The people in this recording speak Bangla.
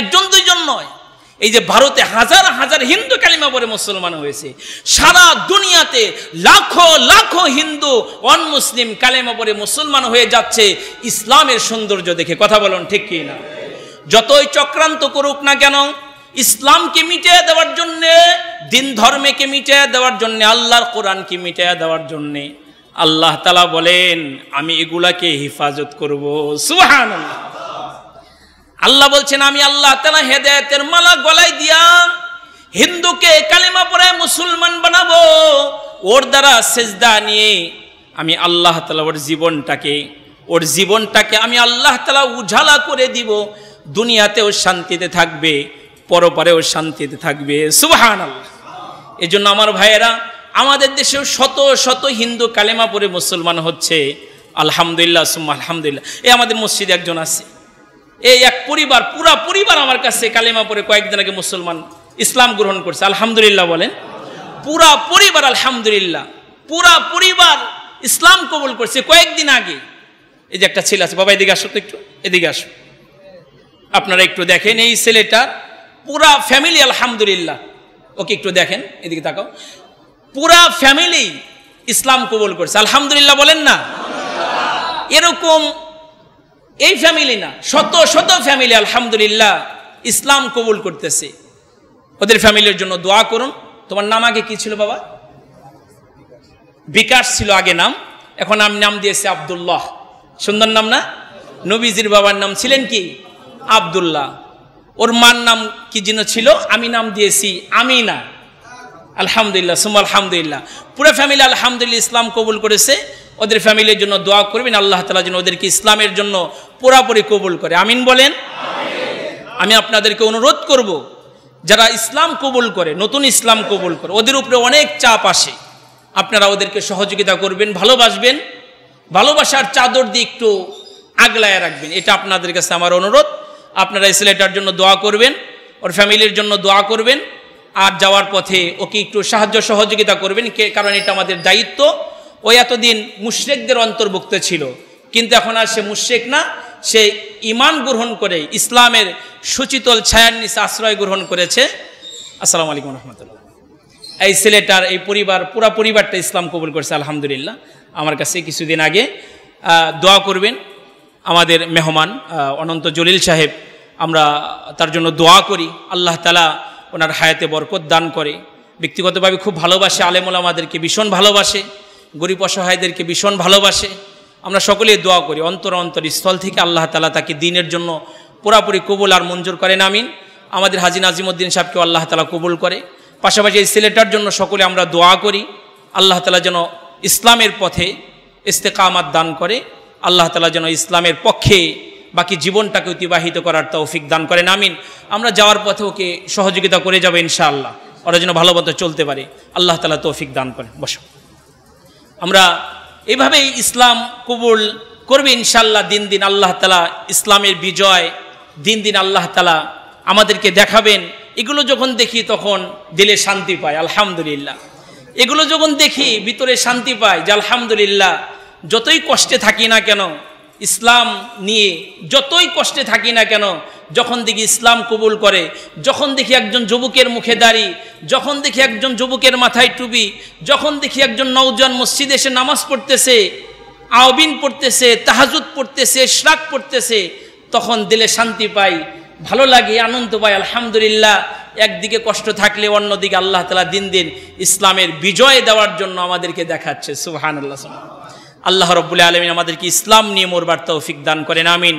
একজন দুইজন নয় এই যে ভারতে হাজার হাজার হিন্দু কালিমা পরে মুসলমান হয়েছে সারা দুনিয়াতে লাখো লাখো হিন্দু অন মুসলিম কালিমা পরে মুসলমান হয়ে যাচ্ছে ইসলামের সৌন্দর্য দেখে কথা বলুন ঠিক কি না যতই চক্রান্ত করুক না কেন ইসলামকে মিটিয়ে দেওয়ার জন্যে দিন কে মিটিয়ে দেওয়ার জন্যে আল্লাহর কোরআনকে মিটিয়ে দেওয়ার জন্যে আল্লাহ তালা বলেন আমি এগুলাকে হেফাজত করবো সুহান আল্লাহ আল্লাহ বলছেন আমি আল্লাহ তালা হেদায়তের মালা গলায় দিয়া হিন্দুকে কালিমা পরে মুসলমান বানাবো ওর দ্বারা সেজদা নিয়ে আমি আল্লাহ তালা ওর জীবনটাকে ওর জীবনটাকে আমি আল্লাহ তালা উজালা করে দিব দুনিয়াতেও শান্তিতে থাকবে পরপারেও শান্তিতে থাকবে সুবাহান আল্লাহ এজন্য আমার ভাইয়েরা আমাদের দেশেও শত শত হিন্দু কালেমা পরে মুসলমান হচ্ছে আলহামদুলিল্লাহ সুম্মা আলহামদুলিল্লাহ এ আমাদের মসজিদে একজন আছে এই এক পরিবার পুরা পরিবার আমার কাছে কালেমা পরে কয়েকদিন আগে মুসলমান ইসলাম গ্রহণ করছে আলহামদুলিল্লাহ বলেন পুরা পরিবার আলহামদুলিল্লাহ পুরা পরিবার ইসলাম কবুল করছে কয়েকদিন আগে এই যে একটা ছেলে আছে বাবা এদিকে আসো তো একটু এদিকে আসো আপনারা একটু দেখেন এই ছেলেটার পুরা ফ্যামিলি আলহামদুলিল্লাহ ওকে একটু দেখেন এদিকে তাকাও পুরা ফ্যামিলি ইসলাম কবুল করছে আলহামদুলিল্লাহ বলেন না এরকম এই ফ্যামিলি না শত শত ফ্যামিলি আলহামদুলিল্লাহ ইসলাম কবুল করতেছে ওদের ফ্যামিলির জন্য দোয়া করুন তোমার নাম আগে কি ছিল বাবা বিকাশ ছিল আগে নাম এখন আমি নাম দিয়েছি আবদুল্লাহ সুন্দর নাম না নবীজির বাবার নাম ছিলেন কি আবদুল্লাহ ওর মার নাম কি যেন ছিল আমি নাম দিয়েছি আমি না আলহামদুলিল্লাহ সুম আলহামদুলিল্লাহ পুরো ফ্যামিলি আলহামদুলিল্লাহ ইসলাম কবুল করেছে ওদের ফ্যামিলির জন্য দোয়া করবেন আল্লাহ তালা যেন ওদেরকে ইসলামের জন্য পুরাপুরি কবুল করে আমিন বলেন আমি আপনাদেরকে অনুরোধ করব যারা ইসলাম কবুল করে নতুন ইসলাম কবুল করে ওদের উপরে অনেক চাপ আসে আপনারা ওদেরকে সহযোগিতা করবেন ভালোবাসবেন ভালোবাসার চাদর দিয়ে একটু আগলায় রাখবেন এটা আপনাদের কাছে আমার অনুরোধ আপনারা এই ছেলেটার জন্য দোয়া করবেন ওর ফ্যামিলির জন্য দোয়া করবেন আর যাওয়ার পথে ওকে একটু সাহায্য সহযোগিতা করবেন কারণ এটা আমাদের দায়িত্ব ও এতদিন মুশ্রেকদের অন্তর্ভুক্ত ছিল কিন্তু এখন আর সে মুশ্রেক না সে ইমান গ্রহণ করে ইসলামের সুচিতল ছায়ার নিচে আশ্রয় গ্রহণ করেছে আসসালামু আলাইকুম রহমতুল্লাহ এই ছেলেটার এই পরিবার পুরা পরিবারটা ইসলাম কবুল করেছে আলহামদুলিল্লাহ আমার কাছে কিছুদিন আগে দোয়া করবেন আমাদের মেহমান অনন্ত জলিল সাহেব আমরা তার জন্য দোয়া করি আল্লাহ তালা ওনার হায়াতে বরকত দান করে ব্যক্তিগতভাবে খুব ভালোবাসে আলেমুল আমাদেরকে ভীষণ ভালোবাসে গরিব অসহায়দেরকে ভীষণ ভালোবাসে আমরা সকলেই দোয়া করি অন্তর অন্তর স্থল থেকে আল্লাহ তালা তাকে দিনের জন্য পুরাপুরি কবুল আর মঞ্জুর করেন আমিন আমাদের হাজি নাজিমুদ্দিন সাহেবকেও আল্লাহ তালা কবুল করে পাশাপাশি এই সিলেটার জন্য সকলে আমরা দোয়া করি আল্লাহ তালা যেন ইসলামের পথে ইস্তেকামাত দান করে আল্লাহ তালা যেন ইসলামের পক্ষে বাকি জীবনটাকে অতিবাহিত করার তৌফিক দান করেন আমিন আমরা যাওয়ার পথে ওকে সহযোগিতা করে যাবো ইনশাআল্লাহ ওরা যেন ভালো মতো চলতে পারে আল্লাহ তালা তৌফিক দান করেন বসো আমরা এভাবেই ইসলাম কবুল করবে ইনশাল্লাহ দিন দিন আল্লাহ তালা ইসলামের বিজয় দিন দিন আল্লাহ তালা আমাদেরকে দেখাবেন এগুলো যখন দেখি তখন দিলে শান্তি পায় আলহামদুলিল্লাহ এগুলো যখন দেখি ভিতরে শান্তি পায় যে আলহামদুলিল্লাহ যতই কষ্টে থাকি না কেন ইসলাম নিয়ে যতই কষ্টে থাকি না কেন যখন দেখি ইসলাম কবুল করে যখন দেখি একজন যুবকের মুখে দাড়ি যখন দেখি একজন যুবকের মাথায় টুবি যখন দেখি একজন নৌজন মসজিদে এসে নামাজ পড়তেছে আওবিন পড়তেছে তাহাজুদ পড়তেছে শ্রাক পড়তেছে তখন দিলে শান্তি পাই ভালো লাগে আনন্দ পাই আলহামদুলিল্লাহ একদিকে কষ্ট থাকলে অন্যদিকে আল্লাহ তালা দিন দিন ইসলামের বিজয় দেওয়ার জন্য আমাদেরকে দেখাচ্ছে সুহান আল্লাহ আল্লাহ রব্বুল আলমিন আমাদেরকে ইসলাম নিয়ে মোরবার তৌফিক দান করেন আমিন